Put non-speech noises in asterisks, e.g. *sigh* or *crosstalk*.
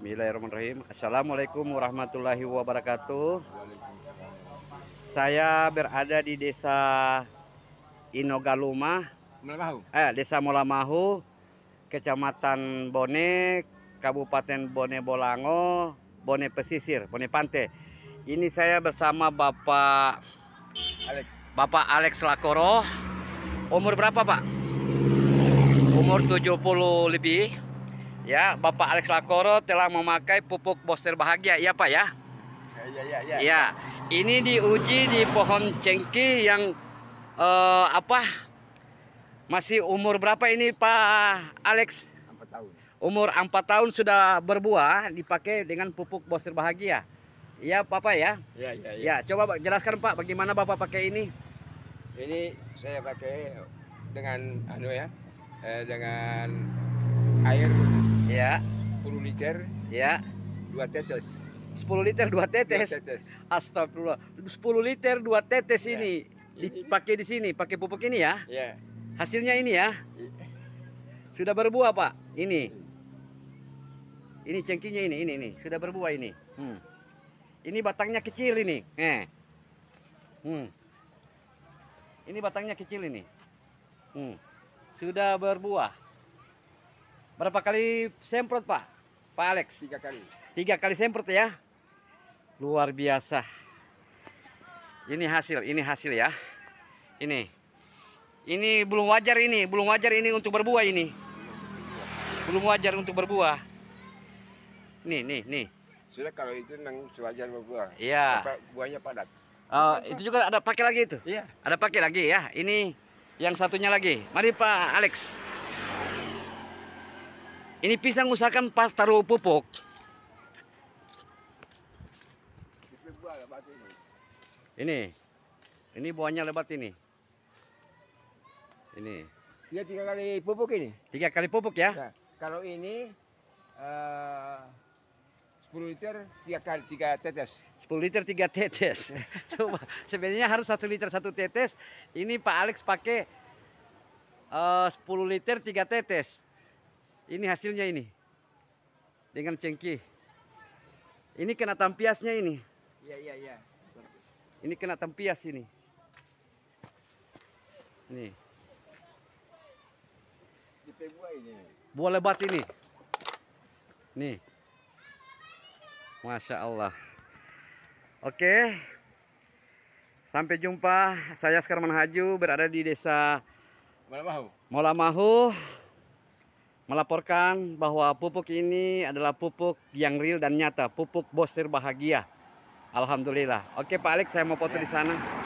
Bismillahirrahmanirrahim. Assalamualaikum warahmatullahi wabarakatuh. Saya berada di desa Inogaluma, eh, desa Molamahu, kecamatan Bone, Kabupaten Bone Bolango, Bone Pesisir, Bone Pante. Ini saya bersama Bapak Alex. Bapak Alex Lakoro. Umur berapa, Pak? Umur 70 lebih. Ya, Bapak Alex Lakoro telah memakai pupuk Boster Bahagia, iya, ya Pak ya? Ya, ya, ya. Ya, ini diuji di pohon cengki yang uh, apa? Masih umur berapa ini Pak Alex? 4 tahun. Umur empat tahun sudah berbuah dipakai dengan pupuk Boster Bahagia. ya Bapak ya? Ya, ya. ya Ya, coba jelaskan Pak bagaimana Bapak pakai ini? Ini saya pakai dengan anu ya, eh, dengan air Ya. 10 liter. Ya. 2 tetes. 10 liter 2 tetes. 2 tetes. Astagfirullah. 10 liter 2 tetes ya. ini dipakai di sini, pakai pupuk ini ya. Ya. Hasilnya ini ya. Sudah berbuah, Pak. Ini. Ini cengkinya ini, ini, ini. Sudah berbuah ini. Hmm. Ini batangnya kecil ini. Eh. Hmm. Ini batangnya kecil ini. Hmm. Sudah berbuah. Berapa kali semprot Pak? Pak Alex? Tiga kali. Tiga kali semprot ya. Luar biasa. Ini hasil, ini hasil ya. Ini. Ini belum wajar ini, belum wajar ini untuk berbuah ini. Belum wajar untuk berbuah. Nih, nih, nih. Sudah kalau itu memang wajar berbuah. Iya. Buahnya padat. Oh, itu juga ada pakai lagi itu? Iya. Ada pakai lagi ya. Ini yang satunya lagi. Mari Pak Alex. Ini pisang usahakan pas taruh pupuk. Ini. Ini buahnya lebat ini. Ini. Dia tiga kali pupuk ini? Tiga kali pupuk ya? Nah, kalau ini eh, uh, 10 liter tiga kali tiga tetes. 10 liter tiga tetes. *laughs* Coba sebenarnya harus satu liter satu tetes. Ini Pak Alex pakai eh, uh, 10 liter tiga tetes. Ini hasilnya ini. Dengan cengkih. Ini kena tampiasnya ini. Iya, iya, iya. Ini kena tampias ini. Nih. Buah ini. Buah lebat ini. Nih. Masya Allah. Oke. Sampai jumpa. Saya sekarang menhaju berada di desa Mola Mahu melaporkan bahwa pupuk ini adalah pupuk yang real dan nyata, pupuk Bosir Bahagia. Alhamdulillah. Oke Pak Alex, saya mau foto di sana.